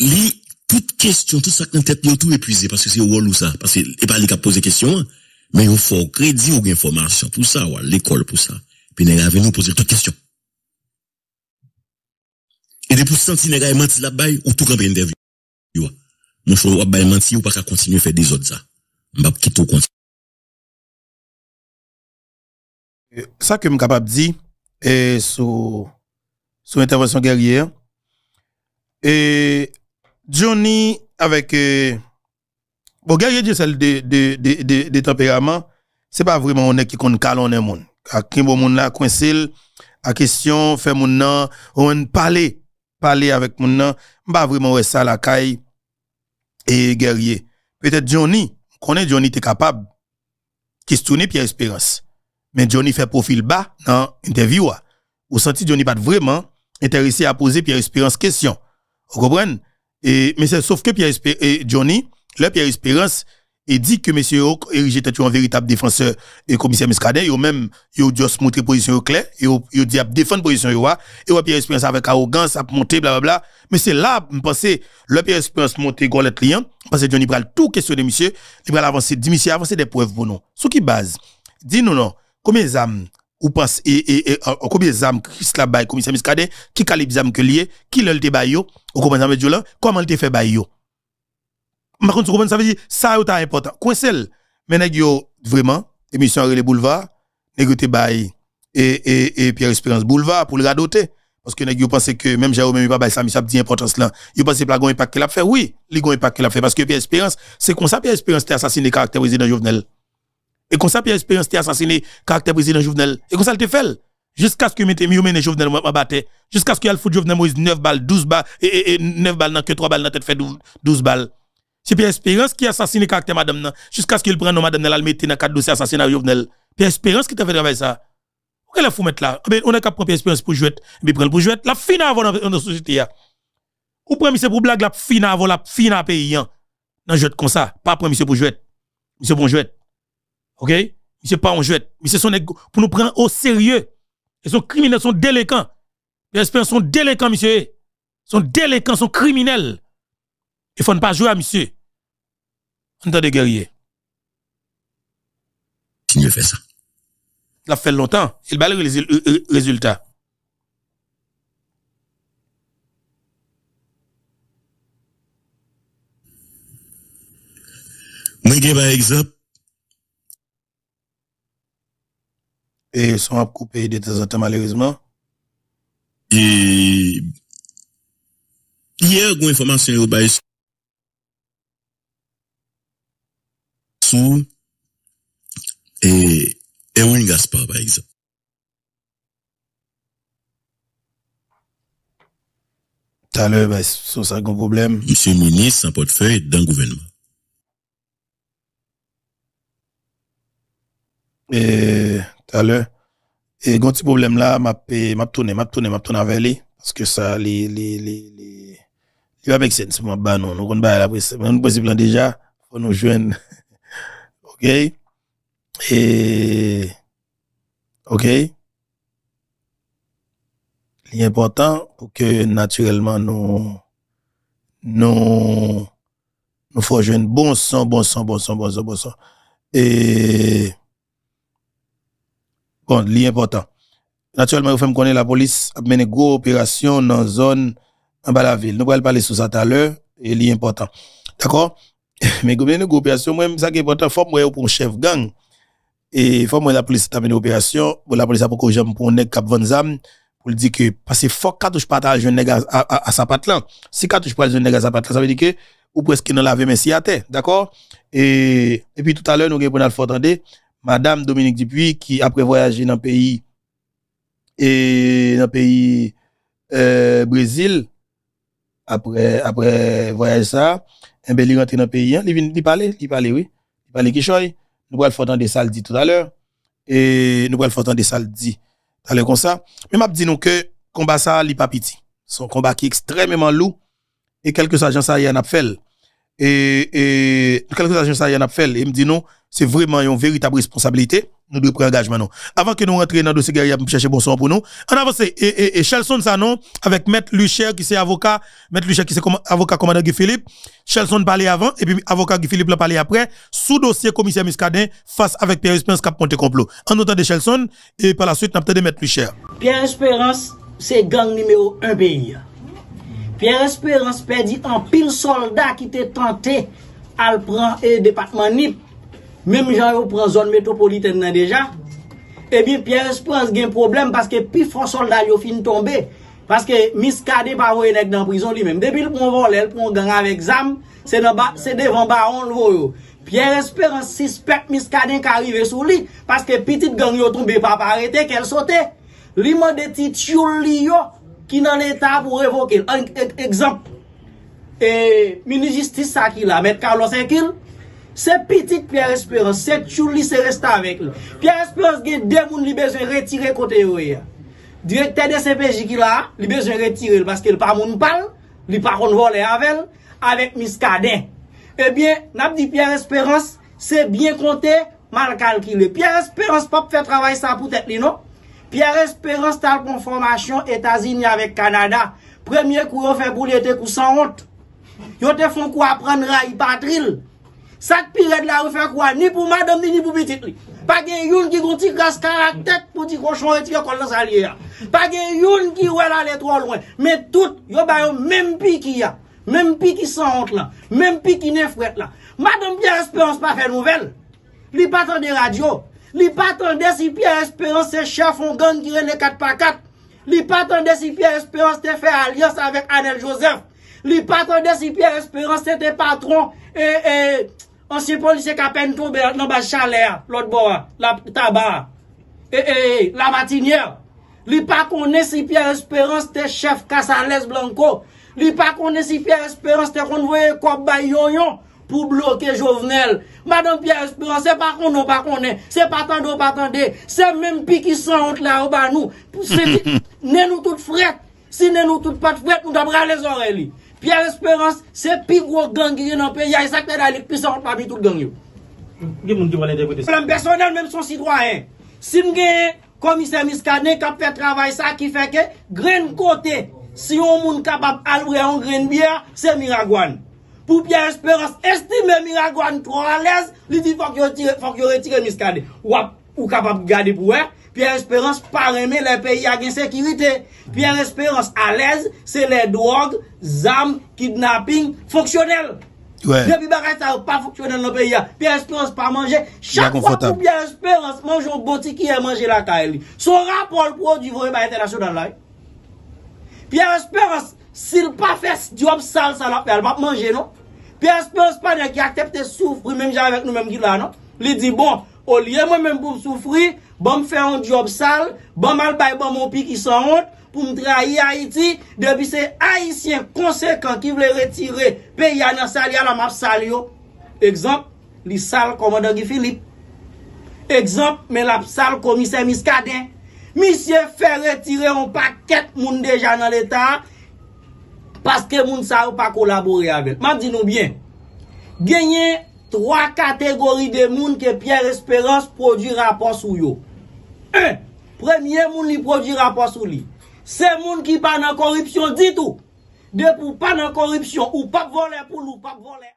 lui question, tout ça que tête nous tout épuisé, parce que c'est rôle ou ça, parce que, et pas lui qui a posé question, mais il faut crédit ou information pour ça, l'école pour ça. Puis, n'est pas nous poser toutes questions. Et depuis pour sentir n'est pas menti là-bas, ou tout comme interview. Mon choix, ou pas menti, ou pas qu'à continuer à faire des autres, ça. M'a quitté au
Ça que je suis capable de dire, et sur, sous intervention guerrière, et Johnny, avec. Euh, bon, guerrier celle de, de, de, de, de tempérament, c'est pas vraiment on est qui compte calonner monde. À qui bon monde là, coincé, à question, fait mon nom on parler, parler avec mon nan, pas vraiment ça la caille et guerrier. Peut-être Johnny, connaît Johnny t'es capable, qui se Pierre Espérance. Mais Johnny fait profil bas dans l'interview. Ou senti Johnny pas vraiment intéressé à poser Pierre Espérance question. Vous comprenez? Et, mais c'est sauf que Pierre Espérance et Johnny, le Pierre Espérance, il dit que M. Hawk érigé tête un véritable défenseur et commissaire il a même, il a juste montré position claire, il a dit à défendre position ah. et le Pierre Espérance avec arrogance, à monter, blablabla. Mais c'est là, je pense, le Pierre Espérance monter golette client, parce que Johnny Bral tout M. monsieur, il va avancer, dit monsieur avancer des preuves pour nous. Sous qui base? Dis-nous non, combien d'âmes ou pense et et euh, euh, combien d'armes Chris la bail commissaire Miskade qui calibre d'armes que lié qui le te bail yo ou comment ça veut dire là comment te fait bail yo par contre comment ça veut dire ça est important coincel mais nèg yo vraiment émission relais boulevard nèg te bail et et et Pierre Espérance boulevard pour le radoter parce que nèg yo pensait que même Jérôme même pas bail ça ça dit importance là yo pensait pas gon impact qu'il a fait oui il gon impact qu'il a fait parce que Pierre Espérance c'est comme ça Pierre Espérance t'a assassiné caractère président Jovenel et comme ça, Pierre Espérance était assassiné, caractère président Jovenel. Et comme ça, il te fait. Jusqu'à ce que mette Miomene Jovenel en battait. Jusqu'à ce qu'il fout Jovenel Moïse 9 balles, 12 balles, et, 9 balles, non, que 3 balles, dans tête fait 12, 12 balles. C'est Pierre Espérance qui a assassiné caractère madame, jusqu'à ce qu'il prenne madame, elle mette dans 4 dossiers assassinat Jovenel. Pierre Espérance qui t'a fait travailler ça. Pourquoi la faut mettre là? Eh on a qu'à prendre Pierre Espérance pour jouer, mais eh prendre pour jouer, la fin avant dans notre société. Hein. Ou prend monsieur pour blague, la fin avant, la fin à pays. Non, je comme ça. Pas prendre monsieur pour jouer. Monsieur pour jouer. OK Monsieur pas en jouet. Monsieur son pour nous prendre au sérieux. Ils sont criminels ils sont délinquants. Les espèces sont délinquants, monsieur. Sont ils sont criminels. Il faut ne pas jouer à monsieur. On est des guerriers. Qui a fait ça? Il a fait longtemps. Il va le résultat.
Moi, par exemple,
e son ap ko peyi dete zante malerizman e ye agon informasyon yo bayis
sou e ewen gaspa bayis tanwe bayis son sa agon problem yon se mounis san potfei dan gouvenman
e tout à l'heure. Et quand ce problème là, m'a m'a tourné, m'a tourné, m'a tourné avec lui parce que ça les les les les il va avec sens moi bah non, nous on va la presse. On possible déjà faut nous joindre. [LAUGHS] OK Et OK L'important important pour que naturellement nous nous nous faut joindre bon son, bon son, bon son, bon son, bon son. Et Bon, li important. Naturellement, vous faites connaître la police a une gros opération dans zone en bas la ville. Nous allons parler sur ça tout à l'heure et li important. D'accord? [LAUGHS] Mais comme une opération moi ça qui est important faut moi pour chef gang et faut moi la police a mené opération pour la police a beaucoup j'aime pour nèg cap vanzam pour dire que parce que faut cartouche partage jeune nègre à sa patte là. Si cartouche partage jeune nègre à sa patte là, ça veut dire que ou presque dans la l'avait même si à terre, d'accord? Et, et puis tout à l'heure, nous avons pour entendre, Madame Dominique Dupuis, qui après voyager dans le pays, et dans le pays euh, Brésil, après, après voyage ça, un eh ben, est rentre dans le pays, hein, il parler, il parle, oui. Il de Kishoy. Nous allons faire des dit tout à l'heure. Et nous allons faire des ça tout à l'heure comme ça. Mais m'a dit nous que combat ça, il pas petit. Son combat qui est extrêmement lourd. Et quelques agents ça y en a fait. Et, et quelques agents ça y en a fait. Et me dit non, c'est vraiment une véritable responsabilité. Nous devons prendre engagement, Avant que nous rentrions dans le dossier guerrier, chercher bon son pour nous. On avance. Et, et, et Chelson, ça, non, avec Maître Lucher, qui c'est avocat, Maître Lucher, qui c'est avocat commandant Guy Philippe. Chelson parlait avant, et puis avocat Guy Philippe l'a parlé après, sous dossier commissaire Muscadin, face avec Pierre Espérance, cap monté complot. En autant de Chelson, et par la suite, on de Maître Lucher.
Pierre Espérance, c'est gang numéro un pays. Pierre Espérance perdit en pile soldat qui était tenté à le prendre et département NIP Mem jan yo pren zon metropoliten nan deja. E eh bin pi esprense gen problem paske pi fon solda yo fin tombe. Paske miskade pa woyen ek nan prison li men. Depi l pou wole, l pou woyen gen av exam, se devan ba an l voyo. Pi esprense si spek miskade yon ka arrive sou li paske pitit gang yo tombe pa pa arete ke l sote. Li man de titi yon li yo ki nan etat pou revoke. E, e, ek exemple, eh, mini justice sa ki la, met kalos e ki l, Se pitik Pierre Esperance, se tchou li se resta avèk lè. Pierre Esperance gen demoun li bezè retirè kote yo yè. Dwiye tèdè se peji ki la, li bezè retirè lè. Paske lè pa moun pal, li pa kon volè avèl, avèk miska den. Ebyè, nap di Pierre Esperance, se bie kote, mal kalkilè. Pierre Esperance pap fè travay sa pou tèt li nou. Pierre Esperance talp kon formasyon Etazini avèk Kanada. Premye kou yo fè bou li etè kou san ot. Yo te fon kou apren rè y patril. pire de là vous faites quoi ni pour madame, ni, pour petit. Pas de Pa qui youn ki gonti gras pour pou ti cochon et yo kon nan salye ya. Pa gen youn ki wè la loin. Mais lwen. yon tout, yo même bah, même pi ki a. même pi qui sans là, là. Même pi qui ne wet là. Madame Pierre Espérance pas fait nouvelle. Li patan de radio. Li patan de si Pierre Espérance chef, on gang qui rene 4x4. Li patan de si Pierre Espérance te fait alliance avec Anel Joseph. Li patan de si Pierre Espérance est patron et An si pon li se kapen toube nan ba chalè, lòt bo a, la taba, e eh, e eh, e, eh, la batinyè. Li pa konè si Pierre Espérance te chef Casales Blanco. Li pa konè si Pierre Espérance te konvoye kop ba yoyon pou bloke Jovenel. Madame Pierre Espérance, se pa konon, pa konè, se pa tando, pa tande, se mèm pi ki sent la oba nou. [LAUGHS] Nè nou tout fret, si nè nou tout pat fret, nou dabra les orelli. Pierre Esperance, se pi wot gangi gen an pe, ya y sak te dalik, pi sa wot pa mi tout gangi yo. Ge moun di wale debote se? Mwen beso den mwen mson si dwa en. Sim gen komise miskade, kap fe travay sa ki feke, gren kote. Si yon moun kapap alwre yon gren biyar, se miragwan. Pou Pierre Esperance estime miragwan tro alez, li di fok yo retire miskade. Wap, ou kapap gade pou we, Pierre Esperance pareme le peyi agen sekirite. Pierre Esperance alèze, se lè drogue, zam, kidnapping, foksyonel. Mwen pi bagay sa ou pa foksyonel nan pe ya. Pierre Esperance pa manje, chakwa pou Pierre Esperance manje ou boti ki yè manje la kaè li. So rapol pro di vwoye ba internasyonan la. Pierre Esperance sil pa fè job sal sa la fè, al pa manje non. Pierre Esperance pa den ki aktepte soufri, menm jè avèk nou menm ki la non. Li di bon, olye mwen menm pou soufri, bom fè an job sal, bon, bom al pay bom ou pi ki son hont, pou m trahi Haïti, debi se Haïtien konsekant ki vle retire, pe yana sali ala map sal yo. Ekzamp, li sal komodo gi Filip. Ekzamp, me lap sal komi se miskaden. Misye fè retire yon paket moun deja nan l'Etat, paske moun sal pa kolabori avè. Mabdi nou bien, genye 3 kategori de moun ke Pierre Espérance produ rapor sou yo. 1. Premier moun li produ rapor sou li. Se moun ki pa nan korupsyon, di tou. De pou pa nan korupsyon, ou pa vole pou lou, pa vole.